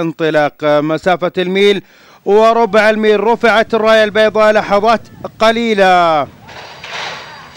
انطلاق مسافة الميل وربع الميل رفعت الراية البيضاء لحظات قليلة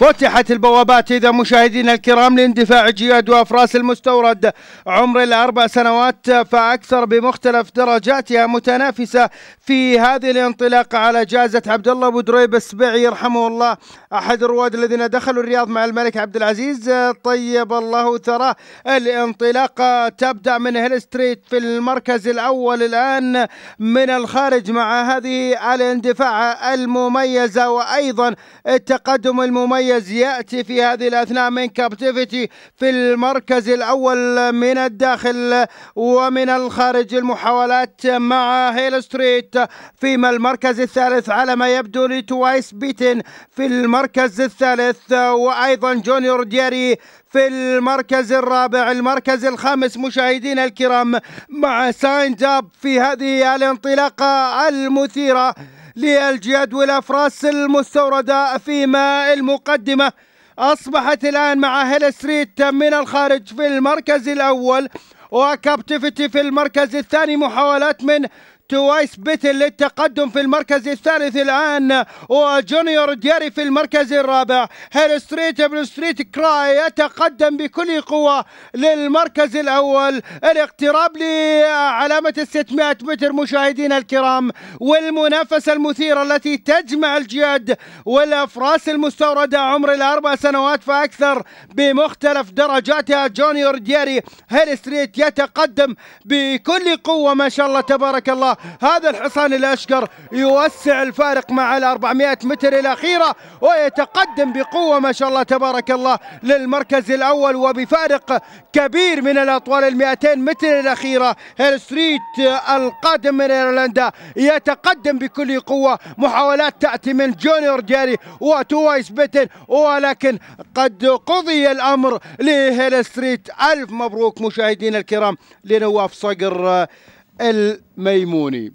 فتحت البوابات إذا مشاهدينا الكرام لاندفاع جياد وأفراس المستورد عمر الأربع سنوات فأكثر بمختلف درجاتها متنافسة في هذه الانطلاقة على جائزة عبد الله أبو دريب السبيعي يرحمه الله أحد الرواد الذين دخلوا الرياض مع الملك عبد العزيز طيب الله ثراه الانطلاقة تبدأ من هيل ستريت في المركز الأول الآن من الخارج مع هذه الاندفاع المميزة وأيضا التقدم المميز مميز ياتي في هذه الاثناء من كابتيفيتي في المركز الاول من الداخل ومن الخارج المحاولات مع هيل ستريت فيما المركز الثالث على ما يبدو لتوايس بيتن في المركز الثالث وايضا جونيور دياري في المركز الرابع المركز الخامس مشاهدينا الكرام مع ساينز اب في هذه الانطلاقه المثيره للجدول في المستوردة فيما المقدمة أصبحت الآن مع هيل ستريت من الخارج في المركز الأول وكابتيفيتي في المركز الثاني محاولات من توايس بيتل للتقدم في المركز الثالث الآن وجونيور دياري في المركز الرابع هيل ستريت بل ستريت كراي يتقدم بكل قوة للمركز الأول الاقتراب لعلامة ال 600 متر مشاهدينا الكرام والمنافسة المثيرة التي تجمع الجياد والأفراس المستوردة عمر الأربع سنوات فأكثر بمختلف درجاتها جونيور دياري هيل ستريت يتقدم بكل قوة ما شاء الله تبارك الله هذا الحصان الأشقر يوسع الفارق مع ال 400 متر الأخيرة ويتقدم بقوة ما شاء الله تبارك الله للمركز الأول وبفارق كبير من الأطوال ال 200 متر الأخيرة هيل ستريت القادم من ايرلندا يتقدم بكل قوة محاولات تأتي من جونيور جاري وتوايس بيتن ولكن قد قضي الأمر لهيل ستريت ألف مبروك مشاهدينا الكرام لنواف صقر الميموني